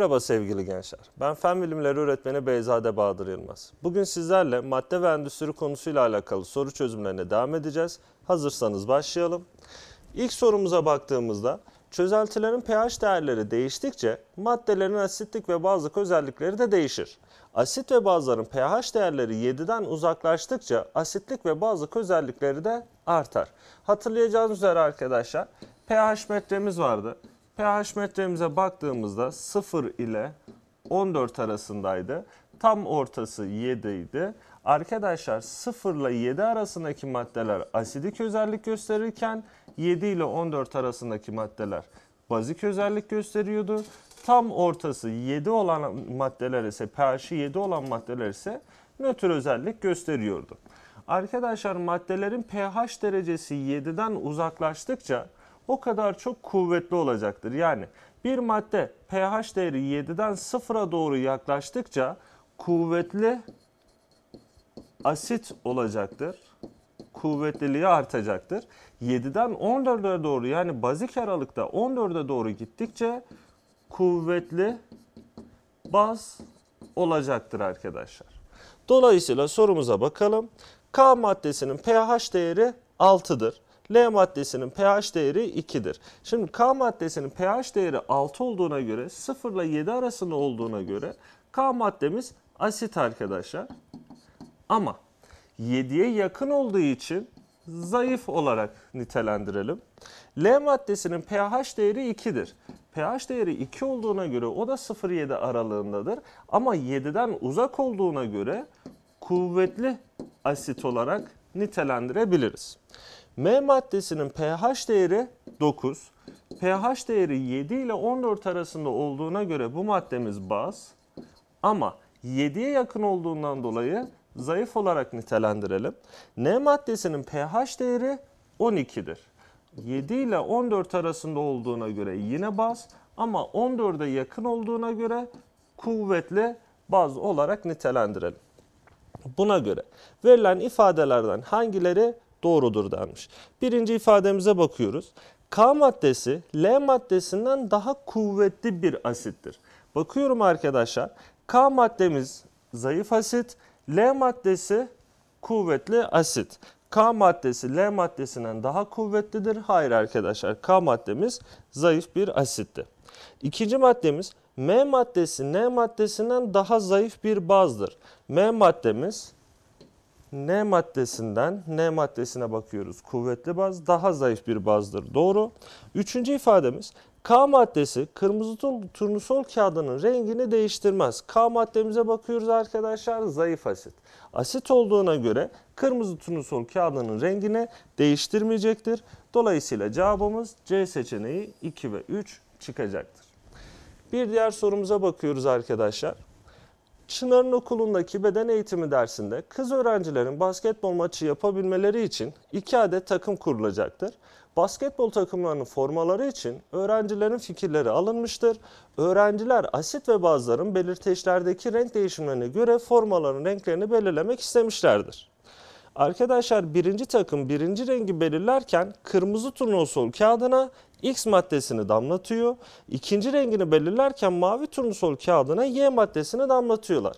Merhaba sevgili gençler. Ben Fen Bilimleri Öğretmeni Beyzade Bahadır Yılmaz. Bugün sizlerle madde ve endüstri konusuyla alakalı soru çözümlerine devam edeceğiz. Hazırsanız başlayalım. İlk sorumuza baktığımızda çözeltilerin pH değerleri değiştikçe maddelerin asitlik ve bazlık özellikleri de değişir. Asit ve bazların pH değerleri 7'den uzaklaştıkça asitlik ve bazlık özellikleri de artar. Hatırlayacağınız üzere arkadaşlar pH metremiz vardı pH metremize baktığımızda 0 ile 14 arasındaydı. Tam ortası 7 idi. Arkadaşlar 0 ile 7 arasındaki maddeler asidik özellik gösterirken 7 ile 14 arasındaki maddeler bazik özellik gösteriyordu. Tam ortası 7 olan maddeler ise pH'i 7 olan maddeler ise nötr özellik gösteriyordu. Arkadaşlar maddelerin pH derecesi 7'den uzaklaştıkça o kadar çok kuvvetli olacaktır. Yani bir madde pH değeri 7'den 0'a doğru yaklaştıkça kuvvetli asit olacaktır. Kuvvetliliği artacaktır. 7'den 14'e doğru yani bazik aralıkta 14'e doğru gittikçe kuvvetli baz olacaktır arkadaşlar. Dolayısıyla sorumuza bakalım. K maddesinin pH değeri 6'dır. L maddesinin pH değeri 2'dir. Şimdi K maddesinin pH değeri 6 olduğuna göre 0 ile 7 arasında olduğuna göre K maddemiz asit arkadaşlar. Ama 7'ye yakın olduğu için zayıf olarak nitelendirelim. L maddesinin pH değeri 2'dir. pH değeri 2 olduğuna göre o da 0-7 aralığındadır. Ama 7'den uzak olduğuna göre kuvvetli asit olarak nitelendirebiliriz. M maddesinin pH değeri 9, pH değeri 7 ile 14 arasında olduğuna göre bu maddemiz baz ama 7'ye yakın olduğundan dolayı zayıf olarak nitelendirelim. N maddesinin pH değeri 12'dir. 7 ile 14 arasında olduğuna göre yine baz ama 14'e yakın olduğuna göre kuvvetli baz olarak nitelendirelim. Buna göre verilen ifadelerden hangileri doğrudur denmiş. Birinci ifademize bakıyoruz. K maddesi L maddesinden daha kuvvetli bir asittir. Bakıyorum arkadaşlar. K maddemiz zayıf asit, L maddesi kuvvetli asit. K maddesi L maddesinden daha kuvvetlidir. Hayır arkadaşlar K maddemiz zayıf bir asitti. İkinci maddemiz M maddesi N maddesinden daha zayıf bir bazdır. M maddemiz N maddesinden N maddesine bakıyoruz. Kuvvetli baz daha zayıf bir bazdır. Doğru. Üçüncü ifademiz K maddesi kırmızı turnusol kağıdının rengini değiştirmez. K maddemize bakıyoruz arkadaşlar zayıf asit. Asit olduğuna göre kırmızı turnusol kağıdının rengini değiştirmeyecektir. Dolayısıyla cevabımız C seçeneği 2 ve 3 çıkacaktır. Bir diğer sorumuza bakıyoruz arkadaşlar. Çınar'ın okulundaki beden eğitimi dersinde kız öğrencilerin basketbol maçı yapabilmeleri için iki adet takım kurulacaktır. Basketbol takımlarının formaları için öğrencilerin fikirleri alınmıştır. Öğrenciler asit ve bazların belirteçlerdeki renk değişimlerine göre formaların renklerini belirlemek istemişlerdir. Arkadaşlar birinci takım birinci rengi belirlerken kırmızı turnusol kağıdına X maddesini damlatıyor. İkinci rengini belirlerken mavi turnusol kağıdına Y maddesini damlatıyorlar.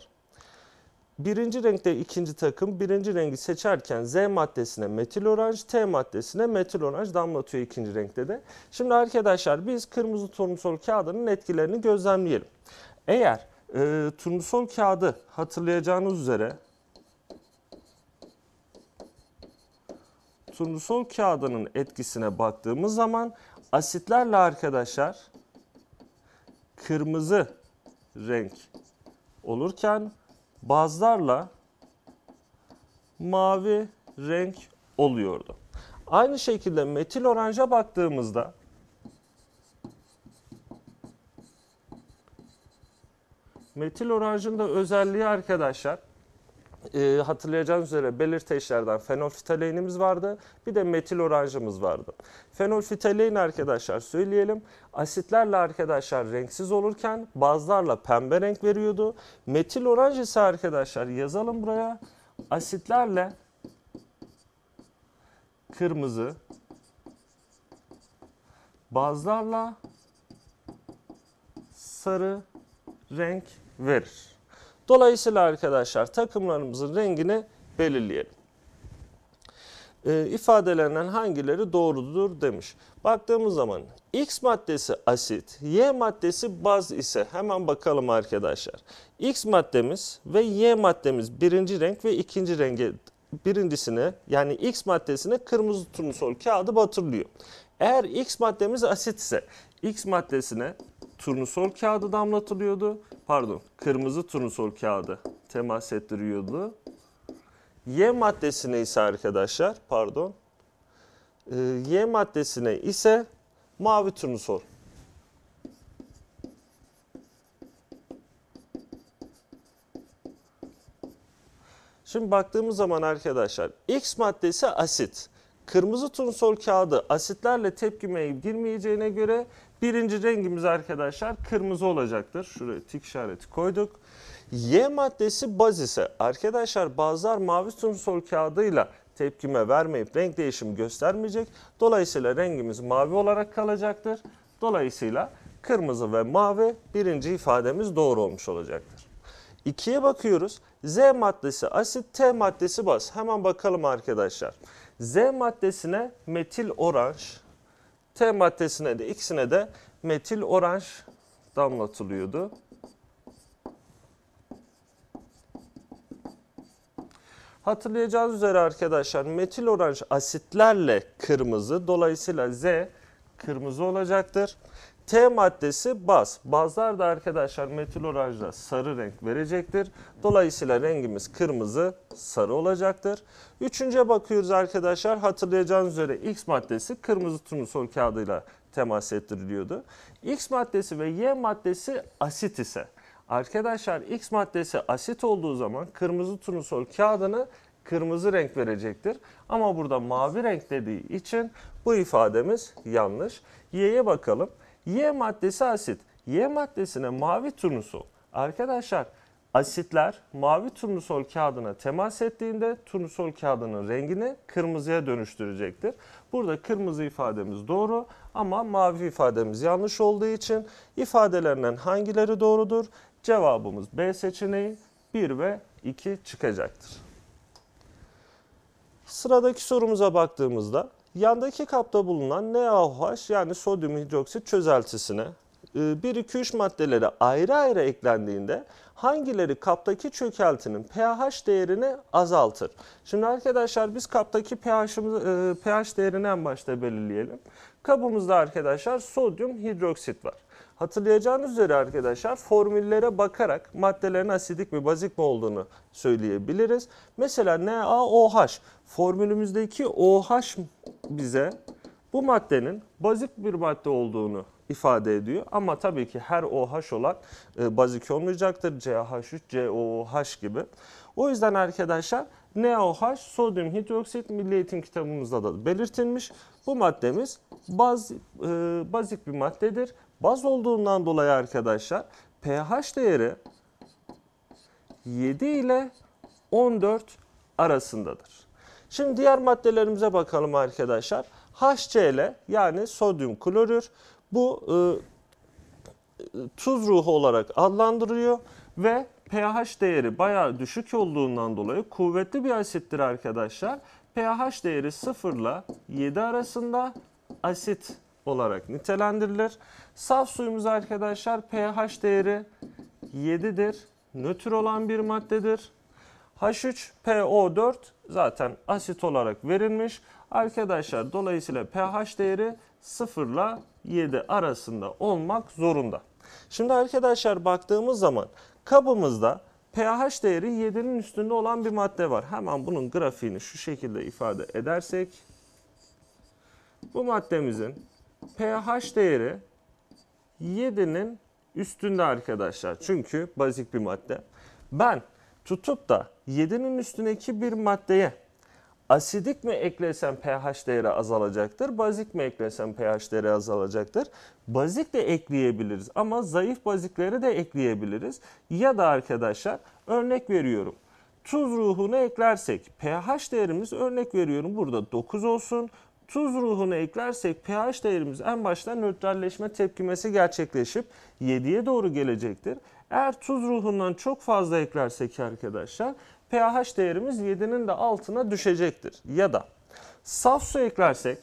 Birinci renkte ikinci takım birinci rengi seçerken Z maddesine metil oranj, T maddesine metil oranj damlatıyor ikinci renkte de. Şimdi arkadaşlar biz kırmızı turnusol kağıdının etkilerini gözlemleyelim. Eğer e, turnusol kağıdı hatırlayacağınız üzere turnusol kağıdının etkisine baktığımız zaman asitlerle arkadaşlar kırmızı renk olurken bazlarla mavi renk oluyordu. Aynı şekilde metil oranj'a baktığımızda metil oranjın da özelliği arkadaşlar e, hatırlayacağınız üzere belirteçlerden fenolfitaleinimiz vardı. Bir de metil oranjımız vardı. Fenolfitalein arkadaşlar söyleyelim. Asitlerle arkadaşlar renksiz olurken bazlarla pembe renk veriyordu. Metil oranj ise arkadaşlar yazalım buraya. Asitlerle kırmızı bazlarla sarı renk verir. Dolayısıyla arkadaşlar takımlarımızın rengini belirleyelim. E, ifadelerinden hangileri doğrudur demiş. Baktığımız zaman X maddesi asit, Y maddesi baz ise hemen bakalım arkadaşlar. X maddemiz ve Y maddemiz birinci renk ve ikinci renge birincisine yani X maddesine kırmızı turnusol kağıdı batırılıyor. Eğer X maddemiz asit ise X maddesine turnusol kağıdı damlatılıyordu. Pardon, kırmızı turnusol kağıdı temas ettiriyordu. Y maddesine ise arkadaşlar, pardon. E, y maddesine ise mavi turnusol. Şimdi baktığımız zaman arkadaşlar X maddesi asit. Kırmızı turnusol kağıdı asitlerle tepkimeye girmeyeceğine göre Birinci rengimiz arkadaşlar kırmızı olacaktır. Şuraya tik işareti koyduk. Y maddesi baz ise arkadaşlar bazlar mavi turnusol kağıdıyla tepkime vermeyip renk değişimi göstermeyecek. Dolayısıyla rengimiz mavi olarak kalacaktır. Dolayısıyla kırmızı ve mavi birinci ifademiz doğru olmuş olacaktır. İkiye bakıyoruz. Z maddesi asit, T maddesi baz. Hemen bakalım arkadaşlar. Z maddesine metil oranj, T maddesine de ikisine de metil oranj damlatılıyordu. Hatırlayacağınız üzere arkadaşlar metil oranj asitlerle kırmızı dolayısıyla Z kırmızı olacaktır. T maddesi baz. Bazlar da arkadaşlar metil oranjda sarı renk verecektir. Dolayısıyla rengimiz kırmızı sarı olacaktır. Üçüncüye bakıyoruz arkadaşlar. Hatırlayacağınız üzere X maddesi kırmızı turnusol kağıdıyla temas ettiriliyordu. X maddesi ve Y maddesi asit ise arkadaşlar X maddesi asit olduğu zaman kırmızı turnusol kağıdını kırmızı renk verecektir. Ama burada mavi renk dediği için bu ifademiz yanlış. Y'ye bakalım. Y maddesi asit. Y maddesine mavi turnusol. Arkadaşlar asitler mavi turnusol kağıdına temas ettiğinde turnusol kağıdının rengini kırmızıya dönüştürecektir. Burada kırmızı ifademiz doğru ama mavi ifademiz yanlış olduğu için ifadelerinden hangileri doğrudur? Cevabımız B seçeneği 1 ve 2 çıkacaktır. Sıradaki sorumuza baktığımızda Yandaki kapta bulunan NaOH yani sodyum hidroksit çözeltisine 1-2-3 e, maddeleri ayrı ayrı eklendiğinde hangileri kaptaki çökeltinin pH değerini azaltır? Şimdi arkadaşlar biz kaptaki pH'imiz e, pH değerini en başta belirleyelim. Kabımızda arkadaşlar sodyum hidroksit var. Hatırlayacağınız üzere arkadaşlar formüllere bakarak maddelerin asidik mi bazik mi olduğunu söyleyebiliriz. Mesela NaOH formülümüzdeki OH bize bu maddenin bazik bir madde olduğunu ifade ediyor. Ama tabii ki her OH olan e, bazik olmayacaktır. CH3, COOH gibi. O yüzden arkadaşlar NaOH sodyum hidroksit milli eğitim kitabımızda da belirtilmiş. Bu maddemiz baz, e, bazik bir maddedir. Baz olduğundan dolayı arkadaşlar pH değeri 7 ile 14 arasındadır. Şimdi diğer maddelerimize bakalım arkadaşlar. HCl yani sodyum klorür bu e, tuz ruhu olarak adlandırıyor ve pH değeri bayağı düşük olduğundan dolayı kuvvetli bir asittir arkadaşlar. pH değeri 0 ile 7 arasında asit olarak nitelendirilir. Saf suyumuz arkadaşlar pH değeri 7'dir. Nötr olan bir maddedir. H3PO4 zaten asit olarak verilmiş. Arkadaşlar dolayısıyla pH değeri 0 ile 7 arasında olmak zorunda. Şimdi arkadaşlar baktığımız zaman kabımızda pH değeri 7'nin üstünde olan bir madde var. Hemen bunun grafiğini şu şekilde ifade edersek bu maddemizin pH değeri 7'nin üstünde arkadaşlar. Çünkü bazik bir madde. Ben tutup da 7'nin üstündeki bir maddeye asidik mi eklesem pH değeri azalacaktır, bazik mi eklesem pH değeri azalacaktır. Bazik de ekleyebiliriz ama zayıf bazikleri de ekleyebiliriz. Ya da arkadaşlar örnek veriyorum. Tuz ruhunu eklersek pH değerimiz örnek veriyorum burada 9 olsun. Tuz ruhunu eklersek pH değerimiz en başta nötralleşme tepkimesi gerçekleşip 7'ye doğru gelecektir. Eğer tuz ruhundan çok fazla eklersek arkadaşlar pH değerimiz 7'nin de altına düşecektir. Ya da saf su eklersek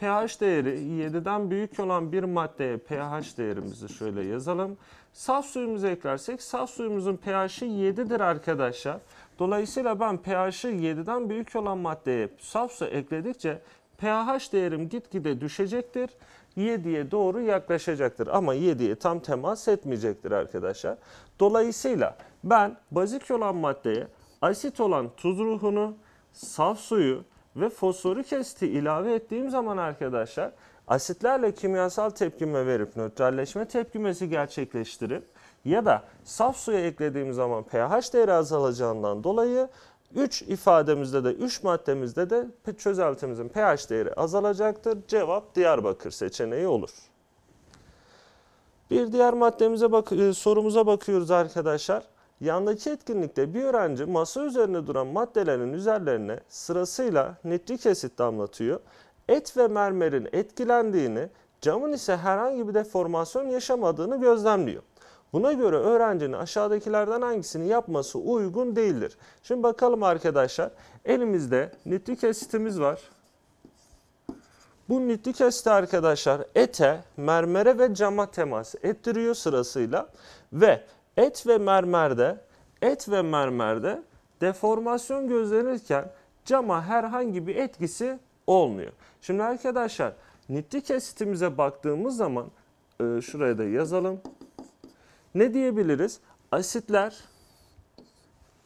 pH değeri 7'den büyük olan bir maddeye pH değerimizi şöyle yazalım. Saf suyumuzu eklersek saf suyumuzun pH'i 7'dir arkadaşlar. Dolayısıyla ben pH'i 7'den büyük olan maddeye saf su ekledikçe pH değerim gitgide düşecektir. 7'ye doğru yaklaşacaktır ama 7'ye tam temas etmeyecektir arkadaşlar. Dolayısıyla ben bazik olan maddeye asit olan tuz ruhunu, saf suyu ve fosforik asiti ilave ettiğim zaman arkadaşlar asitlerle kimyasal tepkime verip nötralleşme tepkimesi gerçekleştirip ya da saf suya eklediğimiz zaman pH değeri azalacağından dolayı 3 ifademizde de 3 maddemizde de çözeltimizin pH değeri azalacaktır. Cevap Diyarbakır seçeneği olur. Bir diğer maddemize bak e, sorumuza bakıyoruz arkadaşlar. Yandaki etkinlikte bir öğrenci masa üzerinde duran maddelerin üzerlerine sırasıyla nitrik asit damlatıyor. Et ve mermerin etkilendiğini, camın ise herhangi bir deformasyon yaşamadığını gözlemliyor. Buna göre öğrencinin aşağıdakilerden hangisini yapması uygun değildir. Şimdi bakalım arkadaşlar. Elimizde nitrik asitimiz var. Bu nitrik asit arkadaşlar ete, mermere ve cama temas ettiriyor sırasıyla ve et ve mermerde et ve mermerde deformasyon gözlenirken cama herhangi bir etkisi olmuyor. Şimdi arkadaşlar nitrik asitimize baktığımız zaman e, şuraya da yazalım. Ne diyebiliriz? Asitler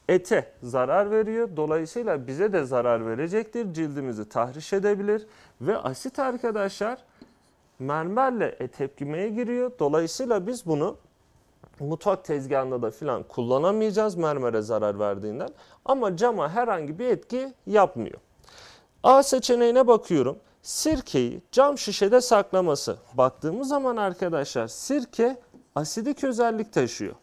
ete zarar veriyor. Dolayısıyla bize de zarar verecektir. Cildimizi tahriş edebilir. Ve asit arkadaşlar mermerle e tepkimeye giriyor. Dolayısıyla biz bunu mutfak tezgahında da filan kullanamayacağız mermere zarar verdiğinden. Ama cama herhangi bir etki yapmıyor. A seçeneğine bakıyorum. Sirkeyi cam şişede saklaması. Baktığımız zaman arkadaşlar sirke asidik özellik taşıyor.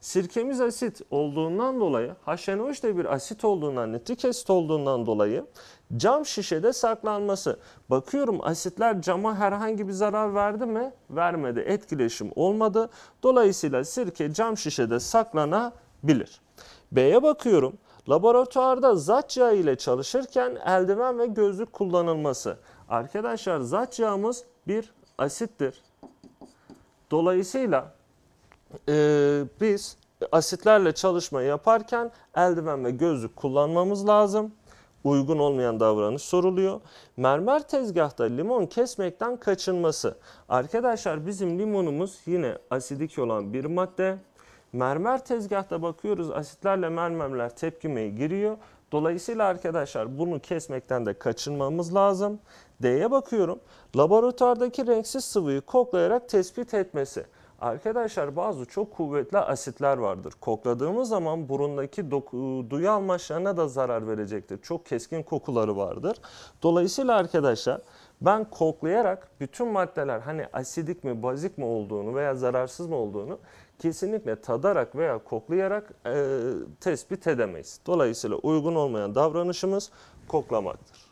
Sirkemiz asit olduğundan dolayı HNOH de bir asit olduğundan, nitrik asit olduğundan dolayı cam şişede saklanması. Bakıyorum asitler cama herhangi bir zarar verdi mi? Vermedi. Etkileşim olmadı. Dolayısıyla sirke cam şişede saklanabilir. B'ye bakıyorum. Laboratuvarda zat yağı ile çalışırken eldiven ve gözlük kullanılması. Arkadaşlar zat yağımız bir asittir. Dolayısıyla e, biz asitlerle çalışma yaparken eldiven ve gözlük kullanmamız lazım. Uygun olmayan davranış soruluyor. Mermer tezgahta limon kesmekten kaçınması. Arkadaşlar bizim limonumuz yine asidik olan bir madde. Mermer tezgahta bakıyoruz asitlerle mermerler tepkimeye giriyor. Dolayısıyla arkadaşlar bunu kesmekten de kaçınmamız lazım. D'ye bakıyorum. Laboratuvardaki renksiz sıvıyı koklayarak tespit etmesi. Arkadaşlar bazı çok kuvvetli asitler vardır. Kokladığımız zaman burundaki duyu almaçlarına da zarar verecektir. Çok keskin kokuları vardır. Dolayısıyla arkadaşlar ben koklayarak bütün maddeler hani asidik mi bazik mi olduğunu veya zararsız mı olduğunu kesinlikle tadarak veya koklayarak e, tespit edemeyiz. Dolayısıyla uygun olmayan davranışımız koklamaktır.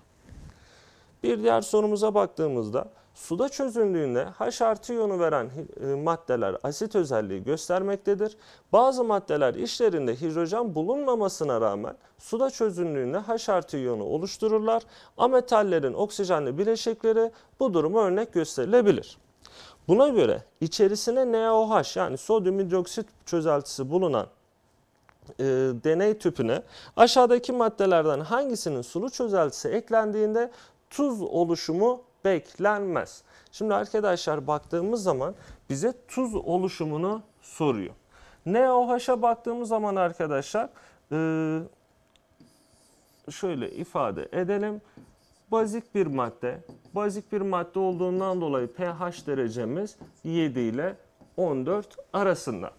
Bir diğer sorumuza baktığımızda suda çözündüğünde H artı iyonu veren e, maddeler asit özelliği göstermektedir. Bazı maddeler işlerinde hidrojen bulunmamasına rağmen suda çözündüğünde H artı iyonu oluştururlar. Ametallerin oksijenli bileşikleri bu durumu örnek gösterilebilir. Buna göre içerisine NaOH yani sodyum hidroksit çözeltisi bulunan e, deney tüpüne aşağıdaki maddelerden hangisinin sulu çözeltisi eklendiğinde tuz oluşumu beklenmez. Şimdi arkadaşlar baktığımız zaman bize tuz oluşumunu soruyor. NaOH'a baktığımız zaman arkadaşlar e, şöyle ifade edelim. Bazik bir madde. Bazik bir madde olduğundan dolayı pH derecemiz 7 ile 14 arasında.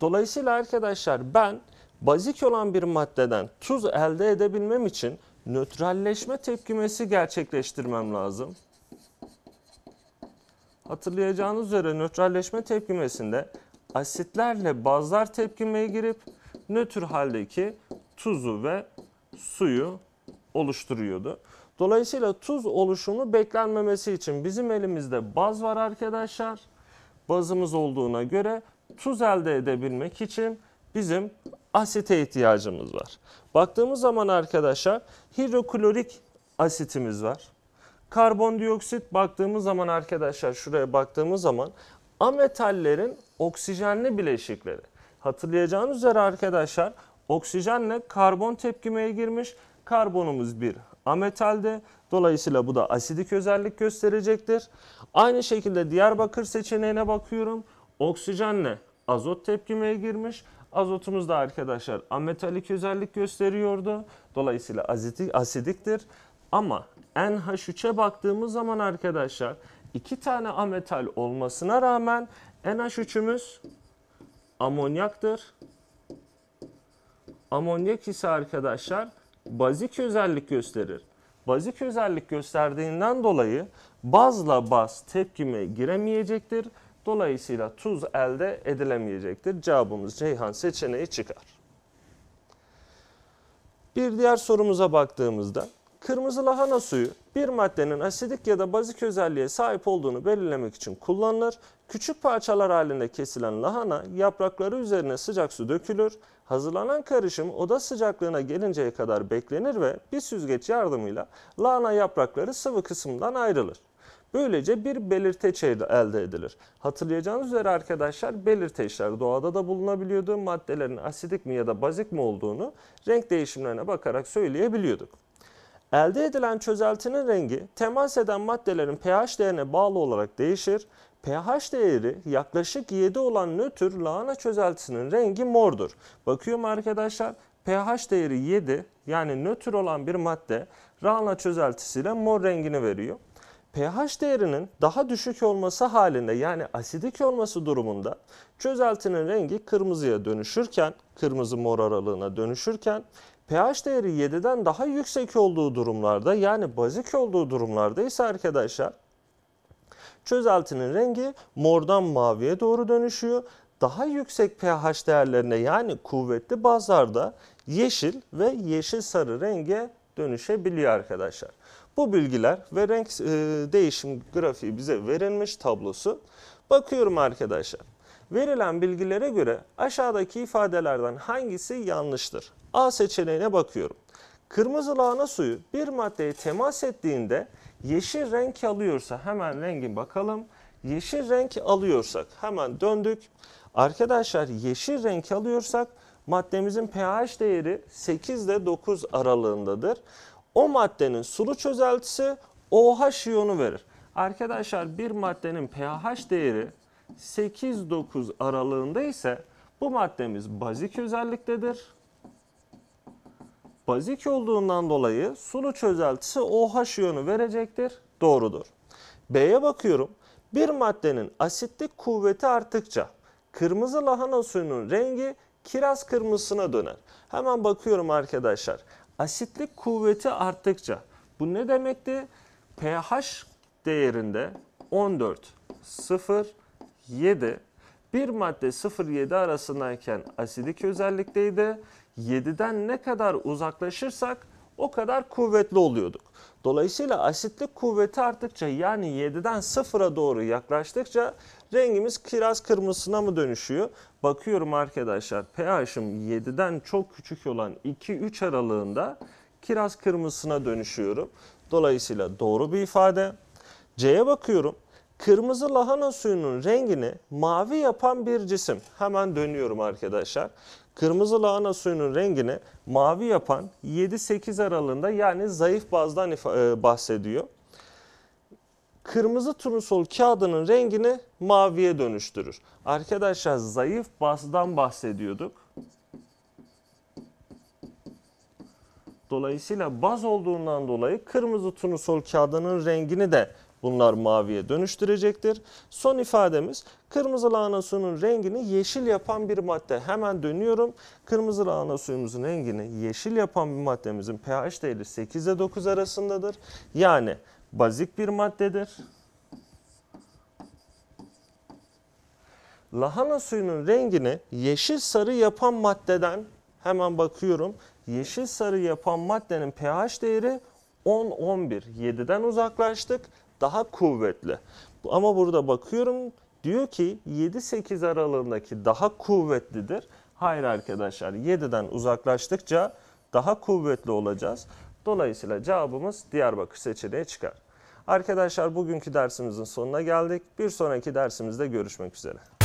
Dolayısıyla arkadaşlar ben bazik olan bir maddeden tuz elde edebilmem için nötralleşme tepkimesi gerçekleştirmem lazım. Hatırlayacağınız üzere nötralleşme tepkimesinde asitlerle bazlar tepkimeye girip nötr haldeki tuzu ve suyu oluşturuyordu. Dolayısıyla tuz oluşumu beklenmemesi için bizim elimizde baz var arkadaşlar. Bazımız olduğuna göre tuz elde edebilmek için bizim asite ihtiyacımız var. Baktığımız zaman arkadaşlar hidroklorik asitimiz var. Karbondioksit baktığımız zaman arkadaşlar şuraya baktığımız zaman ametallerin oksijenli bileşikleri. Hatırlayacağınız üzere arkadaşlar oksijenle karbon tepkimeye girmiş. Karbonumuz bir ametalde. Dolayısıyla bu da asidik özellik gösterecektir. Aynı şekilde Diyarbakır seçeneğine bakıyorum. Oksijenle azot tepkimeye girmiş. Azotumuz da arkadaşlar ametalik özellik gösteriyordu. Dolayısıyla azitik asidiktir. Ama NH3'e baktığımız zaman arkadaşlar iki tane ametal olmasına rağmen NH3'ümüz amonyaktır. Amonyak ise arkadaşlar bazik özellik gösterir. Bazik özellik gösterdiğinden dolayı bazla baz tepkime giremeyecektir Dolayısıyla tuz elde edilemeyecektir. Cevabımız Ceyhan seçeneği çıkar. Bir diğer sorumuza baktığımızda kırmızı lahana suyu bir maddenin asidik ya da bazik özelliğe sahip olduğunu belirlemek için kullanılır. Küçük parçalar halinde kesilen lahana yaprakları üzerine sıcak su dökülür. Hazırlanan karışım oda sıcaklığına gelinceye kadar beklenir ve bir süzgeç yardımıyla lahana yaprakları sıvı kısımdan ayrılır. Böylece bir belirteç elde edilir. Hatırlayacağınız üzere arkadaşlar belirteçler doğada da bulunabiliyordu. Maddelerin asidik mi ya da bazik mi olduğunu renk değişimlerine bakarak söyleyebiliyorduk. Elde edilen çözeltinin rengi temas eden maddelerin pH değerine bağlı olarak değişir. pH değeri yaklaşık 7 olan nötr lahana çözeltisinin rengi mordur. Bakıyorum arkadaşlar pH değeri 7 yani nötr olan bir madde lahana çözeltisiyle mor rengini veriyor pH değerinin daha düşük olması halinde yani asidik olması durumunda çözeltinin rengi kırmızıya dönüşürken, kırmızı mor aralığına dönüşürken pH değeri 7'den daha yüksek olduğu durumlarda yani bazik olduğu durumlarda ise arkadaşlar çözeltinin rengi mordan maviye doğru dönüşüyor. Daha yüksek pH değerlerine yani kuvvetli bazlarda yeşil ve yeşil sarı renge dönüşebiliyor arkadaşlar. Bu bilgiler ve renk e, değişim grafiği bize verilmiş tablosu. Bakıyorum arkadaşlar. Verilen bilgilere göre aşağıdaki ifadelerden hangisi yanlıştır? A seçeneğine bakıyorum. Kırmızı lahana suyu bir maddeye temas ettiğinde yeşil renk alıyorsa hemen rengin bakalım. Yeşil renk alıyorsak hemen döndük. Arkadaşlar yeşil renk alıyorsak maddemizin pH değeri 8 ile 9 aralığındadır o maddenin sulu çözeltisi OH iyonu verir. Arkadaşlar bir maddenin pH değeri 8-9 aralığında ise bu maddemiz bazik özelliktedir. Bazik olduğundan dolayı sulu çözeltisi OH iyonu verecektir. Doğrudur. B'ye bakıyorum. Bir maddenin asitlik kuvveti arttıkça kırmızı lahana suyunun rengi kiraz kırmızısına döner. Hemen bakıyorum arkadaşlar asitlik kuvveti arttıkça bu ne demekti? pH değerinde 14 0 7 bir madde 0-7 arasındayken asidik özellikteydi. 7'den ne kadar uzaklaşırsak o kadar kuvvetli oluyorduk. Dolayısıyla asitlik kuvveti arttıkça yani 7'den 0'a doğru yaklaştıkça rengimiz kiraz kırmızısına mı dönüşüyor? Bakıyorum arkadaşlar pH'ım 7'den çok küçük olan 2-3 aralığında kiraz kırmızısına dönüşüyorum. Dolayısıyla doğru bir ifade. C'ye bakıyorum. Kırmızı lahana suyunun rengini mavi yapan bir cisim. Hemen dönüyorum arkadaşlar. Kırmızı lahana suyunun rengini mavi yapan 7-8 aralığında yani zayıf bazdan e, bahsediyor. Kırmızı turnusol kağıdının rengini maviye dönüştürür. Arkadaşlar zayıf bazdan bahsediyorduk. Dolayısıyla baz olduğundan dolayı kırmızı turnusol kağıdının rengini de bunlar maviye dönüştürecektir. Son ifademiz kırmızı lahana suyunun rengini yeşil yapan bir madde. Hemen dönüyorum. Kırmızı lahana suyumuzun rengini yeşil yapan bir maddemizin pH değeri 8 ile 9 arasındadır. Yani bazik bir maddedir. Lahana suyunun rengini yeşil sarı yapan maddeden hemen bakıyorum. Yeşil sarı yapan maddenin pH değeri 10-11. 7'den uzaklaştık daha kuvvetli. Ama burada bakıyorum diyor ki 7-8 aralığındaki daha kuvvetlidir. Hayır arkadaşlar 7'den uzaklaştıkça daha kuvvetli olacağız. Dolayısıyla cevabımız Diyarbakır seçeneği çıkar. Arkadaşlar bugünkü dersimizin sonuna geldik. Bir sonraki dersimizde görüşmek üzere.